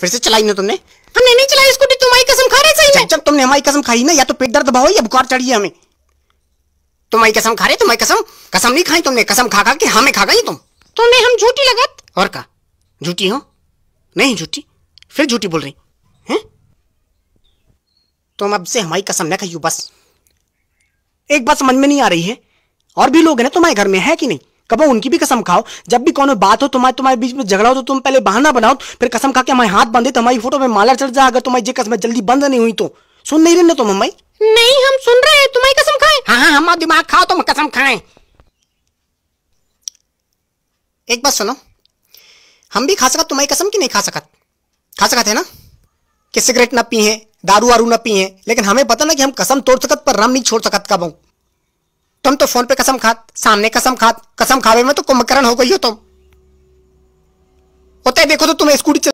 फिर से चलाई ना तुमने हमने नहीं चलाई स्कूटी तुम्हारी कसम खा रहे सही अच्छा, में जब तुमने हमारी कसम खाई ना या तो पेट दर्द भाव या बुखार चढ़ी हमें तुम्हारी कसम खा रहे तुम्हारी कसम कसम नहीं खाई तुमने कसम खा खा के हमें खा गई तुम तुम्हें हम झूठी लगत और का झूठी हो नहीं झूठी फिर झूठी बोल रही हैं तुम अब से हमारी कसम ना खाइयो बस एक बात समझ में नहीं आ रही है और भी लोग हैं ना तुम्हारे घर में है कि नहीं कबो उनकी भी कसम खाओ जब भी कोनो बात हो तुम्हारे तुम्हारे बीच में झगड़ा हो तो तुम पहले बहाना बनाओ फिर कसम खा के हमारे हाथ बंधे तो हमारी फोटो में माला चढ़ जाए अगर तुम्हारी कसम जल्दी बंद नहीं हुई तो सुन नहीं रहे ना तुम हमारी नहीं हम सुन रहे हैं तुम्हारी कसम खाए हाँ हाँ हमारा दिमाग खाओ तुम कसम खाए एक बात सुनो हम भी खा सकते तुम्हारी कसम की नहीं खा सकत खा सकते है ना कि सिगरेट ना पिए दारू वारू ना पिए लेकिन हमें पता ना कि हम कसम तोड़ सकत पर रम नहीं छोड़ सकत कब तुम तो फोन पे कसम खात सामने कसम खात कसम खावे में तो कुंभकर्ण हो गई हो तुम होता है देखो तो तुम्हें स्कूटी